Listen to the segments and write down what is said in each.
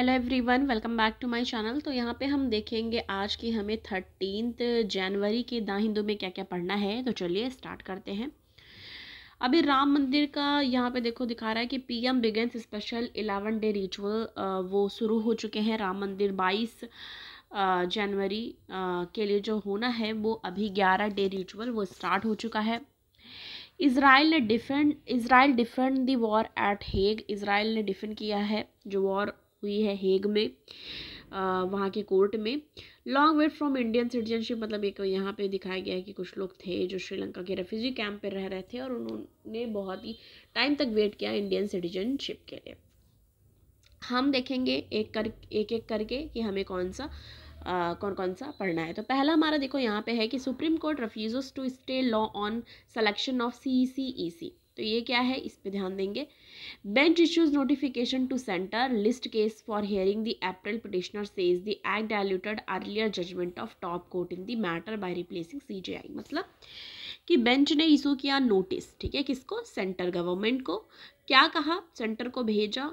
Hello everyone welcome back to my channel तो यहाँ पे हम देखेंगे आज की हमें थर्टीन जनवरी के दा हिंदू में क्या क्या पढ़ना है तो चलिए स्टार्ट करते हैं अभी राम मंदिर का यहाँ पे देखो दिखा रहा है कि PM begins special eleven day ritual वो शुरू हो चुके हैं राम मंदिर बाईस जनवरी के लिए जो होना है वो अभी ग्यारह डे रिचुअल वो स्टार्ट हो चुका है इसराइल ने defend Israel defend the war at Hague Israel ने डिफेंड किया है जो वॉर हुई है हेग में वहाँ के कोर्ट में long wait from Indian citizenship मतलब एक यहाँ पे दिखाया गया है कि कुछ लोग थे जो श्रीलंका के रेफ्यूजी कैंप पर रह रहे थे और उन्होंने बहुत ही टाइम तक वेट किया इंडियन सिटीजनशिप के लिए हम देखेंगे एक कर एक एक करके कि हमें कौन सा आ, कौन कौन सा पढ़ना है तो पहला हमारा देखो यहाँ पे है कि supreme court refuse to stay law on selection of C C E C तो ये क्या है इस पे ध्यान देंगे bench issues notification to centre list case for hearing the April petitioner says the act diluted earlier judgment of top court in the matter by replacing CJI मतलब कि बेंच ने इशू किया नोटिस ठीक है किसको सेंटर गवर्नमेंट को क्या कहा सेंटर को भेजा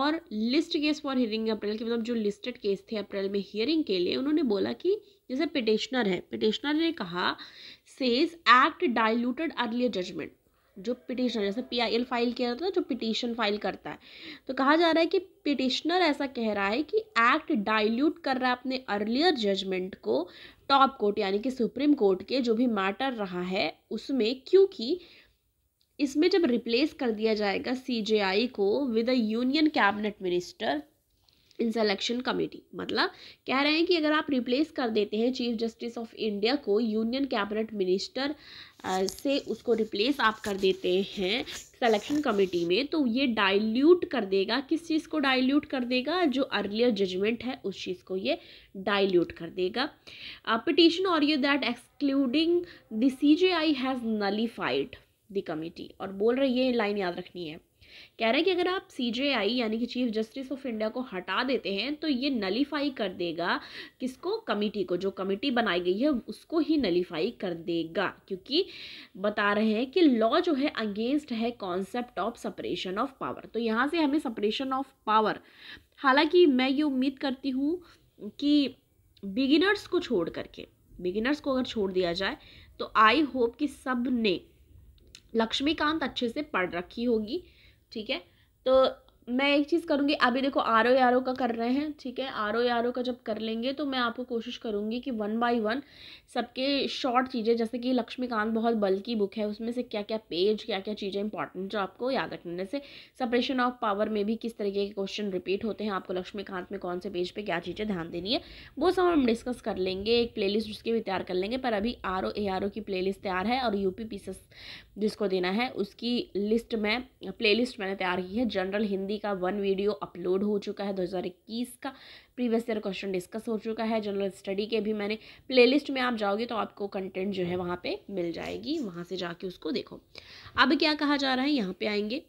और list case for hearing April के मतलब जो लिस्टेड केस थे अप्रैल में हियरिंग के लिए उन्होंने बोला कि जैसे पिटिशनर है पिटिशनर ने कहा says act diluted earlier judgment जो पिटिशनर जैसे पीआईएल फाइल किया जाता है जो पिटिशन फाइल करता है तो कहा जा रहा है कि पिटिशनर ऐसा कह रहा है कि एक्ट डाइल्यूट कर रहा है अपने अर्लियर जजमेंट को टॉप कोर्ट यानी कि सुप्रीम कोर्ट के जो भी मैटर रहा है उसमें क्योंकि इसमें जब रिप्लेस कर दिया जाएगा सी को with a union cabinet minister in selection committee मतलब कह रहे हैं कि अगर आप रिप्लेस कर देते हैं चीफ जस्टिस ऑफ इंडिया को यूनियन कैबिनेट मिनिस्टर से उसको रिप्लेस आप कर देते हैं सेलेक्शन कमेटी में तो ये डाइल्यूट कर देगा किस चीज़ को डाइल्यूट कर देगा जो अर्लियर जजमेंट है उस चीज़ को ये डाइल्यूट कर देगा पिटिशन और you that excluding the C J I has nullified the committee और बोल रही है लाइन याद रखनी है कह रहा है कि अगर आप सी यानी कि चीफ जस्टिस ऑफ इंडिया को हटा देते हैं तो ये नलीफाई कर देगा किसको कमिटी को जो कमिटी बनाई गई है उसको ही नलीफाई कर देगा क्योंकि बता रहे हैं कि लॉ जो है अगेंस्ट है concept of separation of power तो यहाँ से हमें सपरेशन ऑफ पावर हालांकि मैं ये उम्मीद करती हूँ कि बिगिनर्स को छोड़ करके बिगिनर्स को अगर छोड़ दिया जाए तो आई होप कि सब ने लक्ष्मीकांत अच्छे से पढ़ रखी होगी ठीक है तो मैं एक चीज़ करूँगी अभी देखो आर ओ आर ओ का कर रहे हैं ठीक है आर ओ आर ओ का जब कर लेंगे तो मैं आपको कोशिश करूँगी कि वन बाय वन सबके शॉर्ट चीज़ें जैसे कि लक्ष्मीकांत बहुत बल्कि बुक है उसमें से क्या क्या पेज क्या क्या चीज़ें इंपॉर्टेंट जो आपको याद रखने जैसे सपरेशन ऑफ पावर में भी किस तरीके के क्वेश्चन रिपीट होते हैं आपको लक्ष्मीकांत में कौन से पेज पर पे क्या चीज़ें ध्यान देनी है वो सब हम डिस्कस कर लेंगे एक प्ले लिस्ट उसके भी तैयार कर लेंगे पर अभी R O A R O की प्ले लिस्ट तैयार है और यू पी पीसेस जिसको देना है उसकी लिस्ट में प्ले लिस्ट मैंने तैयार की है जनरल हिंदी हिंदी का वन वीडियो अपलोड हो चुका है 2021 का प्रीवियस ईयर क्वेश्चन डिस्कस हो चुका है जनरल स्टडी के भी मैंने प्लेलिस्ट में आप जाओगे तो आपको कंटेंट जो है वहाँ पे मिल जाएगी वहाँ से जाके उसको देखो अब क्या कहा जा रहा है यहाँ पे आएंगे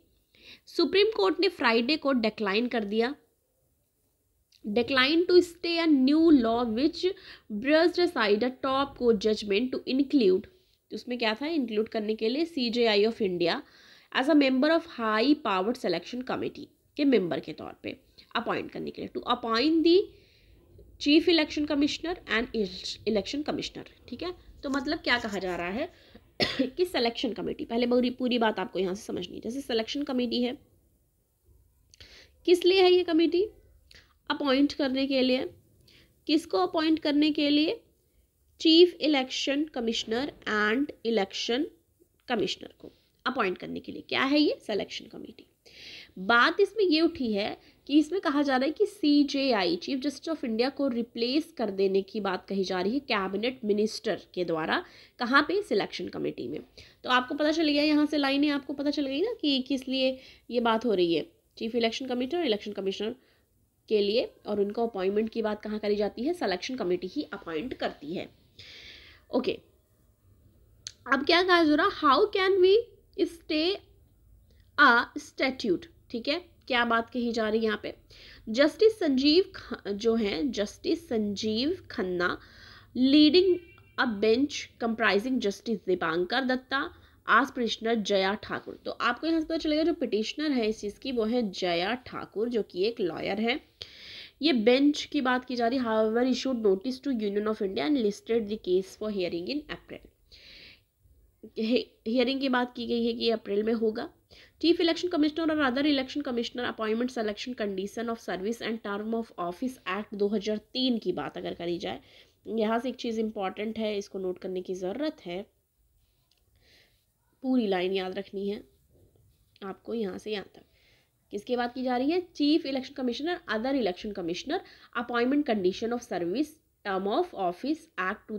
सुप्रीम कोर्ट ने फ्राइडे को डिक्लाइन कर दिया decline to stay a new law which brushed aside a top court judgment to include उसमें क्या था इंक्लूड करने के लिए C J I of India as a member of high power selection committee के मेंबर के तौर पे अपॉइंट करने के लिए to appoint the chief election commissioner and election commissioner ठीक है तो मतलब क्या कहा जा रहा है कि सिलेक्शन कमेटी पहले पूरी पूरी बात आपको यहाँ से समझनी जैसे सिलेक्शन कमेटी है किस लिए है ये कमेटी अपॉइंट करने के लिए किसको अपॉइंट करने के लिए chief election commissioner and election commissioner को अपॉइंट करने के लिए क्या है ये सिलेक्शन कमेटी बात इसमें ये उठी है कि इसमें कहा जा रहा है कि C J I chief justice of India को रिप्लेस कर देने की बात कही जा रही है कैबिनेट मिनिस्टर के द्वारा कहाँ पे सिलेक्शन कमेटी में तो आपको पता चल गया यहाँ से लाइनें आपको पता चल गई ना कि किस लिए ये बात हो रही है चीफ इलेक्शन कमिश्नर और इलेक्शन कमिश्नर के लिए और उनका अपॉइंटमेंट की बात कहाँ करी जाती है सलेक्शन कमेटी ही अपॉइंट करती है ओके अब क्या कहा जा रहा how can we stay a statute ठीक है क्या बात कही जा रही है यहाँ पे जस्टिस संजीव जो हैं justice Sanjiv Khanna leading a bench comprising justice Dipankar Datta आज पिटिशनर जया ठाकुर तो आपको यहाँ से पता चलेगा जो पिटिशनर है इस चीज़ की वो है जया ठाकुर जो कि एक लॉयर है ये बेंच की बात की जा रही है however issued notice to union of India and listed the case for hearing in April hearing की बात की गई है कि अप्रैल में होगा चीफ इलेक्शन कमिश्नर और other election commissioner appointment selection condition of service and term of office act 2003 की बात अगर करी जाए यहाँ से एक चीज़ इंपॉर्टेंट है इसको नोट करने की ज़रूरत है पूरी लाइन याद रखनी है आपको यहाँ से यहाँ तक किसके बात की जा रही है chief election commissioner other election commissioner appointment condition of service term of office act to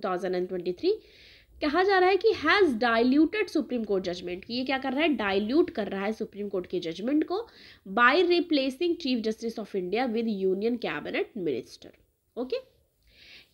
कहा जा रहा है कि has diluted supreme court judgment ये क्या कर रहा है डाइल्यूट कर रहा है सुप्रीम कोर्ट के जजमेंट को by replacing chief justice of India with union cabinet minister okay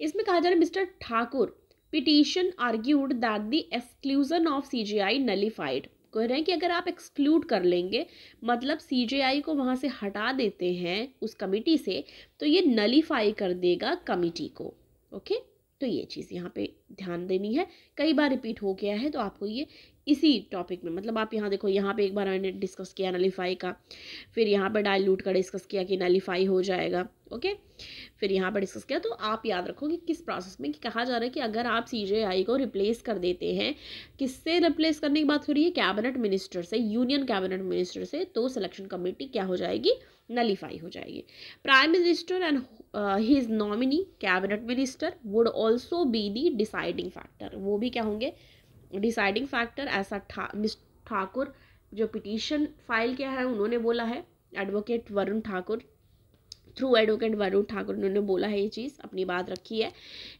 इसमें कहा जा रहा है mister Thakur petition argued that the exclusion of C G I nullified कह रहे हैं कि अगर आप एक्सक्लूड कर लेंगे मतलब सी जे आई को वहाँ से हटा देते हैं उस कमिटी से तो ये नलीफाई कर देगा कमिटी को ओके okay? तो ये चीज़ यहाँ पे ध्यान देनी है कई बार रिपीट हो गया है तो आपको ये इसी टॉपिक में मतलब आप यहाँ देखो यहाँ पे एक बार मैंने डिस्कस किया नलीफाई का फिर यहाँ पे डायलूट का डिस्कस किया कि नलीफाई हो जाएगा ओके फिर यहाँ पे डिस्कस किया तो आप याद रखो कि किस प्रोसेस में कि कहा जा रहा है कि अगर आप सी को रिप्लेस कर देते हैं किससे रिप्लेस करने की बात हो रही है कैबिनेट मिनिस्टर से यूनियन कैबिनेट मिनिस्टर से तो सिलेक्शन कमेटी क्या हो जाएगी नलीफाई हो जाएगी prime minister and his nominee cabinet minister would also be the deciding factor वो भी क्या होंगे डिसाइडिंग फैक्टर ऐसा मिस ठाकुर जो पिटीशन फाइल किया है उन्होंने बोला है advocate Varun Thakur through advocate Varun Thakur उन्होंने बोला है ये चीज़ अपनी बात रखी है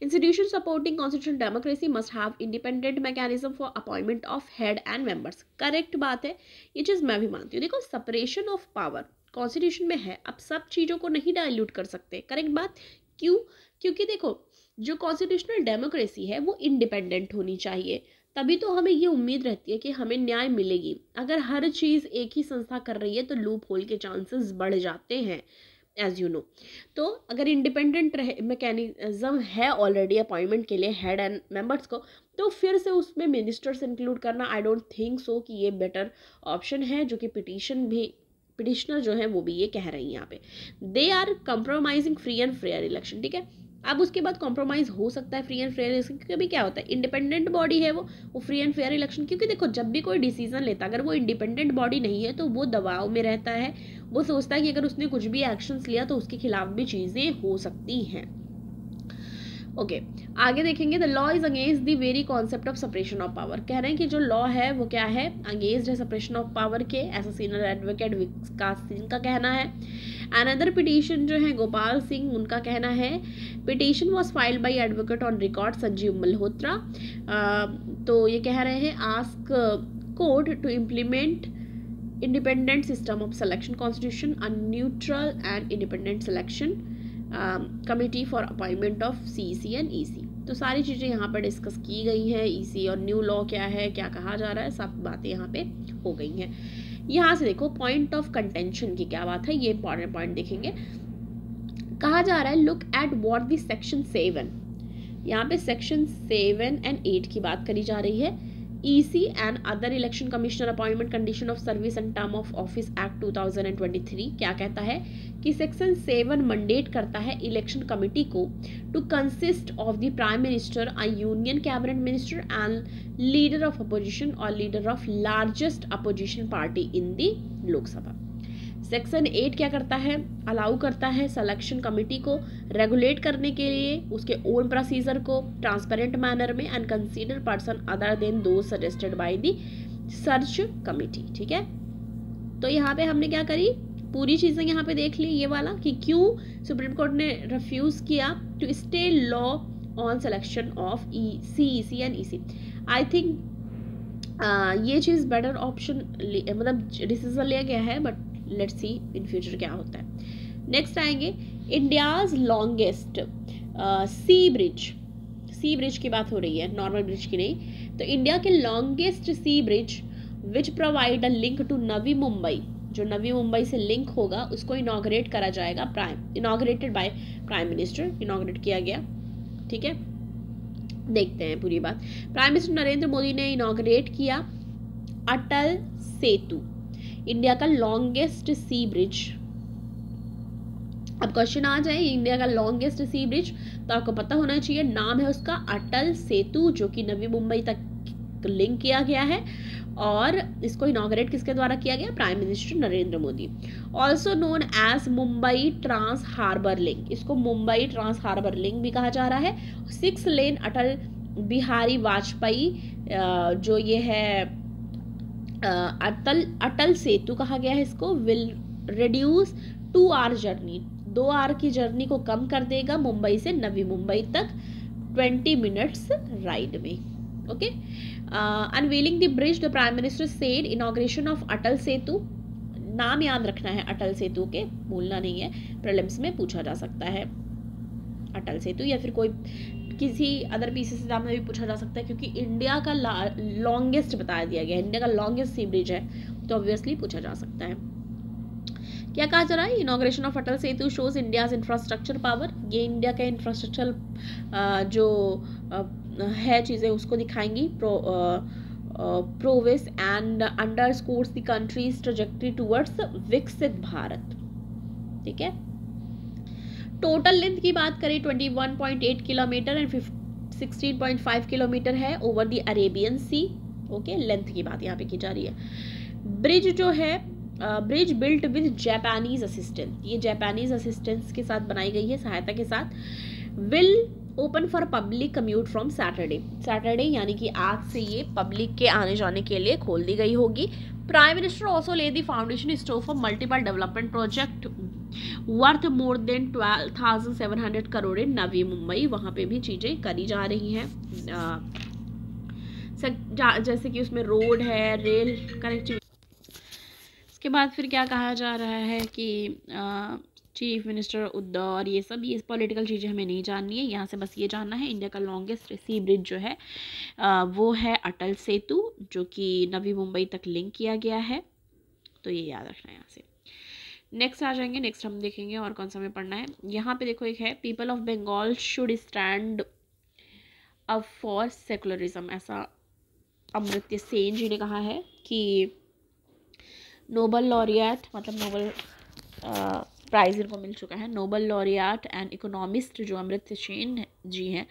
institution supporting constitution democracy must have independent mechanism for appointment of head and members correct बात है ये चीज़ मैं भी मानती हूँ देखो सपरेशन ऑफ पावर कॉन्स्टिट्यूशन में है आप सब चीज़ों को नहीं डायल्यूट कर सकते करेक्ट बात क्यों क्योंकि देखो जो कॉन्स्टिट्यूशनल डेमोक्रेसी है वो इंडिपेंडेंट होनी चाहिए तभी तो हमें ये उम्मीद रहती है कि हमें न्याय मिलेगी अगर हर चीज़ एक ही संस्था कर रही है तो लूप होल के चांसेस बढ़ जाते हैं एज यू नो तो अगर इंडिपेंडेंट रहे मैकेनिज्म है ऑलरेडी अपॉइंटमेंट के लिए हेड एंड मेंबर्स को तो फिर से उसमें मिनिस्टर्स इंक्लूड करना आई डोंट थिंक सो कि ये बेटर ऑप्शन है जो कि पिटीशन भी पिटिशनर जो है वो भी ये कह रही हैं यहाँ पे they are compromising free and fair election ठीक है अब उसके बाद कॉम्प्रोमाइज हो सकता है फ्री एंड फेयर इलेक्शन क्योंकि अभी क्या होता है इंडिपेंडेंट बॉडी है वो वो फ्री एंड फेयर इलेक्शन क्योंकि देखो जब भी कोई डिसीजन लेता अगर वो इंडिपेंडेंट बॉडी नहीं है तो वो दबाव में रहता है वो सोचता है कि अगर उसने कुछ भी एक्शंस लिया तो उसके खिलाफ भी चीज़ें हो सकती हैं ओके okay. आगे देखेंगे the law is against the very concept of separation of power कह रहे हैं कि जो लॉ है वो क्या है अगेंस्ट है सेपरेशन ऑफ पावर के ऐसा सीनियर एडवोकेट विकास सिंह का कहना है अनदर पिटिशन जो है गोपाल सिंह उनका कहना है petition was filed by advocate on record Sanjeev Malhotra तो ये कह रहे हैं ask court to implement independent system of selection constitution an neutral and independent selection committee for appointment of C C and E C तो सारी चीज़ें यहाँ पर डिस्कस की गई हैं ई e सी और न्यू लॉ क्या है क्या कहा जा रहा है सब बातें यहाँ पे हो गई हैं यहाँ से देखो पॉइंट ऑफ कंटेंशन की क्या बात है ये इंपॉर्टेंट पॉइंट देखेंगे कहा जा रहा है look at what the section seven यहाँ पे सेक्शन सेवन एंड एट की बात करी जा रही है EC and other election commissioner appointment condition of service and term of office Act 2023 क्या कहता है कि सेक्शन सेवन मंडेट करता है इलेक्शन कमेटी को to consist of the prime minister a union cabinet minister and leader of opposition और leader of largest opposition party in the Lok Sabha section eight क्या करता है अलाउ करता है सिलेक्शन कमेटी को रेगुलेट करने के लिए उसके ओन प्रोसीजर को ट्रांसपेरेंट मैनर में and consider person other than those suggested by the search committee ठीक है तो यहाँ पे हमने क्या करी पूरी चीज़ें यहाँ पे देख ली ये वाला कि क्यों सुप्रीम कोर्ट ने रिफ्यूज़ किया to stay law on selection of E C E C and E C I think ये चीज़ बेटर ऑप्शन मतलब डिसीजन लिया गया है but let's see in future क्या होता है नेक्स्ट आएंगे India's longest sea bridge sea bridge की बात हो रही है नॉर्मल ब्रिज की नहीं तो इंडिया के longest sea bridge which provide a link to Navi Mumbai जो नवी मुंबई से लिंक होगा उसको इनाग्रेट करा जाएगा prime inaugurated by prime minister inaugurate किया गया ठीक है देखते हैं पूरी बात प्राइम मिनिस्टर नरेंद्र मोदी ने इनाग्रेट किया अटल सेतु इंडिया का लॉन्गेस्ट सी ब्रिज अब क्वेश्चन आ जाए इंडिया का लॉन्गेस्ट सी ब्रिज तो आपको पता होना चाहिए नाम है उसका अटल सेतु जो कि नवी मुंबई तक लिंक किया गया है और इसको इनोग्रेट किसके द्वारा किया गया prime minister Narendra Modi also known as Mumbai trans harbour link इसको मुंबई ट्रांस हार्बर लिंक भी कहा जा रहा है सिक्स लेन अटल बिहारी वाजपेयी जो ये है अटल अटल सेतु कहा गया है इसको will reduce two hour journey दो आर की जर्नी को कम कर देगा मुंबई से नवी मुंबई तक ट्वेंटी मिनट्स राइड में okay unveiling the bridge the prime minister said inauguration of Atal Setu नाम याद रखना है अटल सेतु के बोलना नहीं है प्रलिम्स में पूछा जा सकता है अटल सेतु या फिर कोई किसी अदर पीसी से में भी पूछा जा सकता है क्योंकि इंडिया का लॉन्गेस्ट बताया दिया गया इंडिया का लॉन्गेस्ट सी ब्रिज है तो ऑब्वियसली पूछा जा सकता है क्या कहा जा रहा है inauguration of Atal Setu shows India's infrastructure power ये इंडिया का इंफ्रास्ट्रक्चर जो है चीज़ें उसको दिखाएंगी pro proves and underscores the country's trajectory towards Viksit Bharat ठीक है टोटल लेंथ की बात करें 21.8 किलोमीटर एंड 16.5 किलोमीटर है over the Arabian sea okay length की बात यहाँ पे की जा रही है ब्रिज जो है bridge built with Japanese assistance ये जापानीज असिस्टेंस के साथ बनाई गई है सहायता के साथ will open for public commute from Saturday Saturday यानी कि आज से ये पब्लिक के आने जाने के लिए खोल दी गई होगी prime minister also lay the foundation stone for multiple development project worth more than twelve thousand seven hundred crore Navi Mumbai वहाँ पे भी चीज़ें करी जा रही हैं जैसे कि उसमें रोड है रेल कनेक्टिविटी इसके बाद फिर क्या कहा जा रहा है कि आ, चीफ मिनिस्टर उद्धव और ये सब ये पॉलिटिकल चीज़ें हमें नहीं जाननी है यहाँ से बस ये जानना है इंडिया का लॉन्गेस्ट सी ब्रिज जो है आ, वो है अटल सेतु जो कि नवी मुंबई तक लिंक किया गया है तो ये याद रखना है यहाँ से नेक्स्ट आ जाएंगे नेक्स्ट हम देखेंगे और कौन सा हमें पढ़ना है यहाँ पे देखो एक है people of Bengal should stand up for secularism ऐसा अमृत्य सेन जी ने कहा है कि नोबल लॉरियाट मतलब नोबल प्राइज़ इनको मिल चुका है नोबल लॉरियाट एंड इकोनॉमिस्ट जो अमृत सेन जी हैं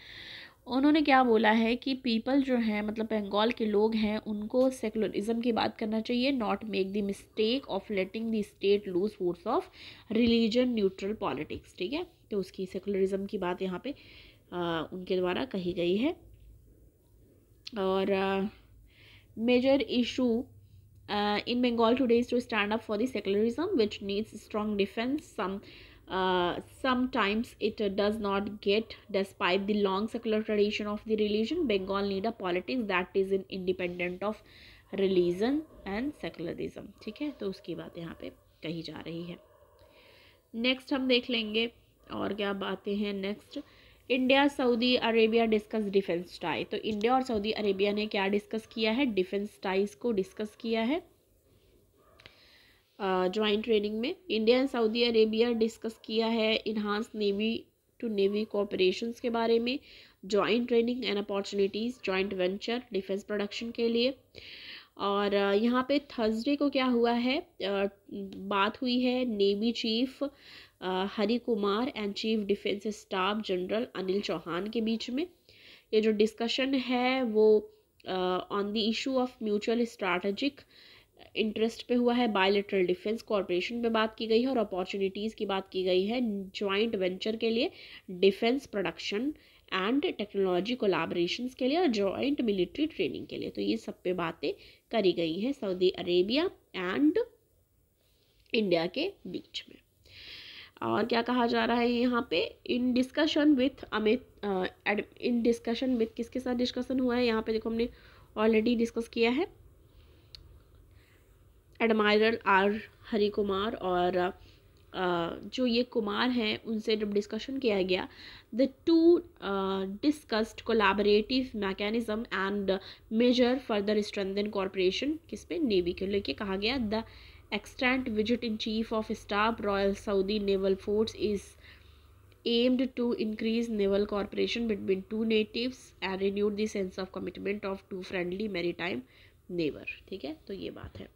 उन्होंने क्या बोला है कि पीपल जो हैं मतलब बंगाल के लोग हैं उनको सेकुलरिज्म की बात करना चाहिए not make the mistake of letting the state lose force of religion neutral politics ठीक है तो उसकी सेकुलरिज्म की बात यहाँ पे आ, उनके द्वारा कही गई है और major issue in Bengal today's is to stand up for the secularism which needs strong defence some uh, sometimes it does not get despite the long secular tradition of the religion bengal need a politics that is in independent of religion and secularism ठीक है तो उसकी बात यहाँ पे कही जा रही है नेक्स्ट हम देख लेंगे और क्या बातें हैं next India Saudi Arabia discuss defence tie तो इंडिया और सऊदी अरेबिया ने क्या डिस्कस किया है डिफेंस टाइज को डिस्कस किया है ज्वाइंट ट्रेनिंग में India and Saudi Arabia discuss किया है enhance navy to navy cooperation के बारे में joint training and opportunities joint venture defence production के लिए और यहाँ पे थर्सडे को क्या हुआ है बात हुई है navy chief Hari Kumar and chief defence staff general Anil Chauhan के बीच में ये जो डिस्कशन है वो on the issue of mutual strategic interest पे हुआ है बायोलिट्रल डिफेंस कॉरपोरेशन पे बात की गई है और अपॉर्चुनिटीज़ की बात की गई है जॉइंट वेंचर के लिए defence production and technology collaboration के लिए और जॉइंट मिलिट्री ट्रेनिंग के लिए तो ये सब पे बातें करी गई हैं सऊदी अरेबिया एंड इंडिया के बीच में और क्या कहा जा रहा है यहाँ पे in discussion with Amit in discussion with किसके साथ डिस्कशन हुआ है यहाँ पे देखो हमने ऑलरेडी डिस्कस किया है एडमायरल आर हरी कुमार और जो ये कुमार हैं उनसे जब डिस्कशन किया गया the two discussed collaborative mechanism and major further strengthen corporation किस पे नेवी के लेके कहा गया the extent visit in chief of staff royal Saudi naval force is aimed to increase naval corporation between two native and renew dense of commitment of two friendly maritime navies ठीक है तो ये बात है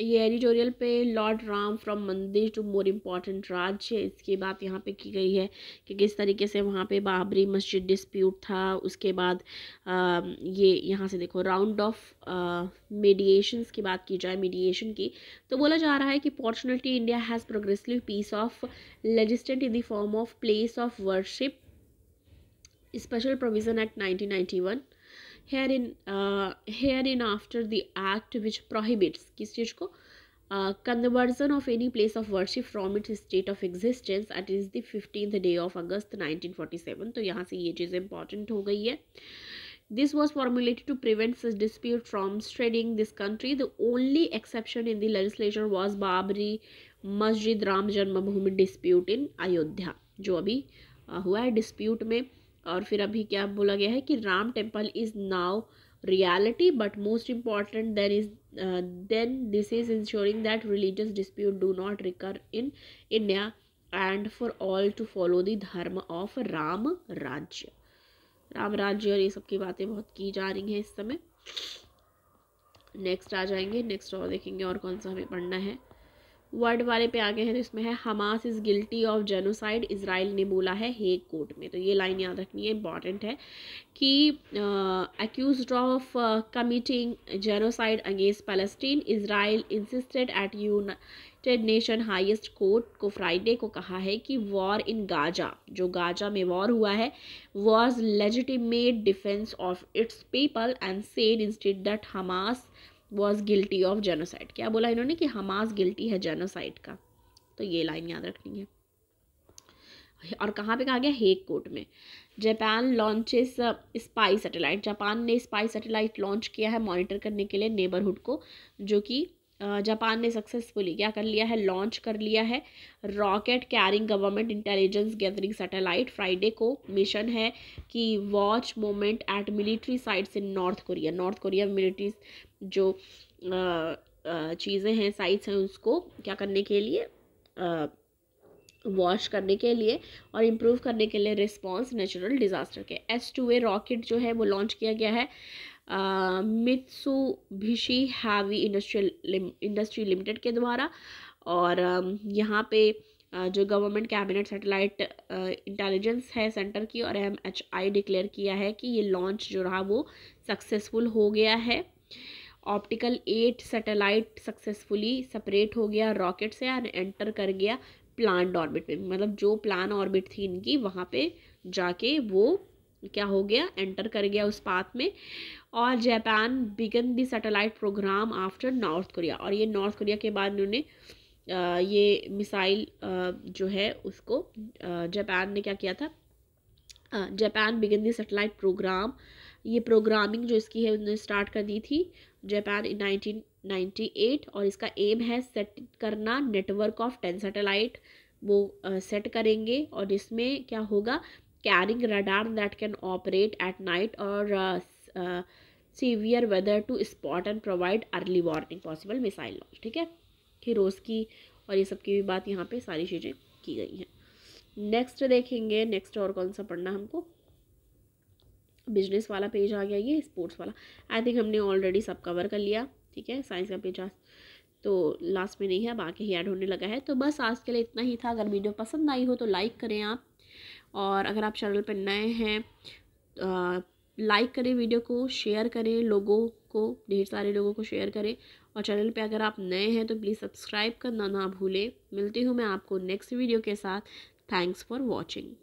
ये editorial पे lord Ram from mandir to more important rajya इसकी बात यहाँ पे की गई है कि किस तरीके से वहाँ पे बाबरी मस्जिद डिस्प्यूट था उसके बाद आ, ये यहाँ से देखो राउंड ऑफ मीडिएशंस की बात की जाए मीडिएशन की तो बोला जा रहा है कि opportunity India has progressive piece of लेजिस्टेंट in the form of place of worship special provision act nineteen hair in hair in after the act which prohibits किस चीज़ को conversion of any place of worship from its state of existence at is the day of August nineteen forty seven तो यहाँ से ये चीज़ important हो गई है this was formulated to prevent this dispute from straddling this country the only exception in the was Babri Masjid Ram जन्मभूमि dispute इन अयोध्या जो अभी uh, हुआ है डिस्प्यूट में और फिर अभी क्या बोला गया है कि Ram temple is now reality but most important then is then this is ensuring that religious dispute do not recur in India and for all to follow the dharma of Ram Rajya Ram राज्य और ये सब की बातें बहुत की जा रही हैं इस समय नेक्स्ट आ जाएंगे नेक्स्ट और देखेंगे और कौन सा हमें पढ़ना है वर्ड वाले पे आ गए हैं तो इसमें है Hamas is guilty of genocide Israel ने बोला है हेग कोर्ट में तो ये लाइन याद रखनी है इंपॉर्टेंट है कि accuse of committing genocide against Palestine Israel insisted at United Nation highest court को फ्राइडे को कहा है कि वॉर इन गाजा जो गाजा में वॉर हुआ है was legitimate defence of its people and said insist that Hamas was guilty of genocide क्या बोला इन्होंने कि हमास गिल्टी है जेनोसाइड का तो ये लाइन याद रखनी है और कहाँ पे कहा गया हेग कोर्ट में Japan launches spy satellite Japan ने स्पाई सैटेलाइट लॉन्च किया है मॉनिटर करने के लिए नेबरहुड को जो कि जापान ने सक्सेसफुली क्या कर लिया है लॉन्च कर लिया है rocket carrying government intelligence gathering satellite Friday को मिशन है कि watch moment at military sites in North Korea North Korea military जो चीज़ें हैं साइट्स हैं उसको क्या करने के लिए वॉच वॉश करने के लिए और इम्प्रूव करने के लिए रिस्पॉन्स नेचुरल डिज़ास्टर के एस टू ए रॉकेट जो है वो लॉन्च किया गया है भिशी हैवी इंडस्ट्रियल इंडस्ट्री लिमिटेड के द्वारा और यहाँ पे जो गवर्नमेंट कैबिनेट सैटेलाइट इंटेलिजेंस है सेंटर की और एम एच आई डिक्लेयर किया है कि ये लॉन्च जो रहा वो सक्सेसफुल हो गया है optical at satellite successfully separate हो गया रॉकेट से और एंटर कर गया प्लान ऑर्बिट में मतलब जो प्लान ऑर्बिट थी इनकी वहाँ पे जाके वो क्या हो गया एंटर कर गया उस पाथ में और Japan began the satellite programme after North Korea और ये नॉर्थ कोरिया के बाद उन्होंने ये मिसाइल जो है उसको जापान ने क्या किया था Japan began the satellite programme ये प्रोग्रामिंग जो इसकी है उन्होंने स्टार्ट कर दी थी जापान इन 1998 और इसका एम है सेट करना नेटवर्क ऑफ टेन सैटेलाइट वो सेट करेंगे और इसमें क्या होगा carrying radar that can operate at night और severe weather to spot and provide early warning possible missile launch ठीक है हीरोज़ की और ये सब की भी बात यहाँ पे सारी चीज़ें की गई हैं नेक्स्ट देखेंगे नेक्स्ट और कौन सा पढ़ना हमको बिजनेस वाला पेज आ गया ये स्पोर्ट्स वाला आई थिंक हमने ऑलरेडी सब कवर कर लिया ठीक है साइंस का पेज तो लास्ट में नहीं है बाकी ही ऐड होने लगा है तो बस आज के लिए इतना ही था अगर वीडियो पसंद आई हो तो लाइक करें आप और अगर आप चैनल पर नए हैं लाइक करें वीडियो को शेयर करें लोगों को ढेर सारे लोगों को शेयर करें और चैनल पे अगर आप नए हैं तो प्लीज़ सब्सक्राइब करना ना भूलें मिलती हूँ मैं आपको नेक्स्ट वीडियो के साथ थैंक्स फॉर वॉचिंग